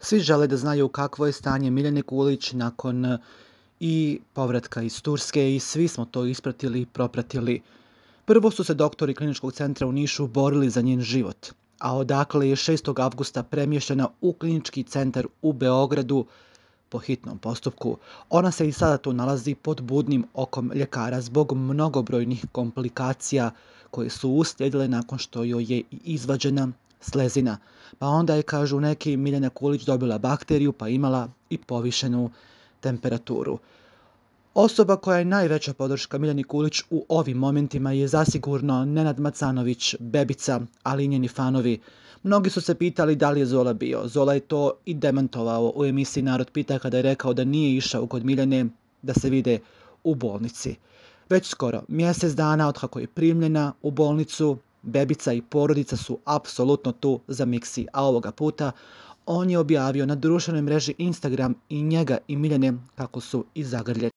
Svi žele da znaju kakvo je stanje Miljane Kulić nakon e, i povratka iz Turske i svi smo to ispratili i propratili. Prvo su se doktori kliničkog centra u Nišu borili za njen život, a odakle je 6. avgusta premještena u klinički centar u Beogradu po hitnom postupku. Ona se i sada tu nalazi pod budnim okom ljekara zbog mnogobrojnih komplikacija koje su uslijedile nakon što joj je izvađena slezina. Pa onda je, kažu neki, Miljana Kulić dobila bakteriju pa imala i povišenu temperaturu. Osoba koja je najveća podrška Miljani Kulić u ovim momentima je zasigurno Nenad Macanović, bebica, ali i njeni fanovi. Mnogi su se pitali da li je Zola bio. Zola je to i demantovao u emisiji Narod pita kada je rekao da nije išao kod Miljane da se vide u bolnici. Već skoro mjesec dana od kako je primljena u bolnicu, Bebica i porodica su apsolutno tu za Miksi, a ovoga puta on je objavio na društvenoj mreži Instagram i njega i Miljane kako su i zagrljeni.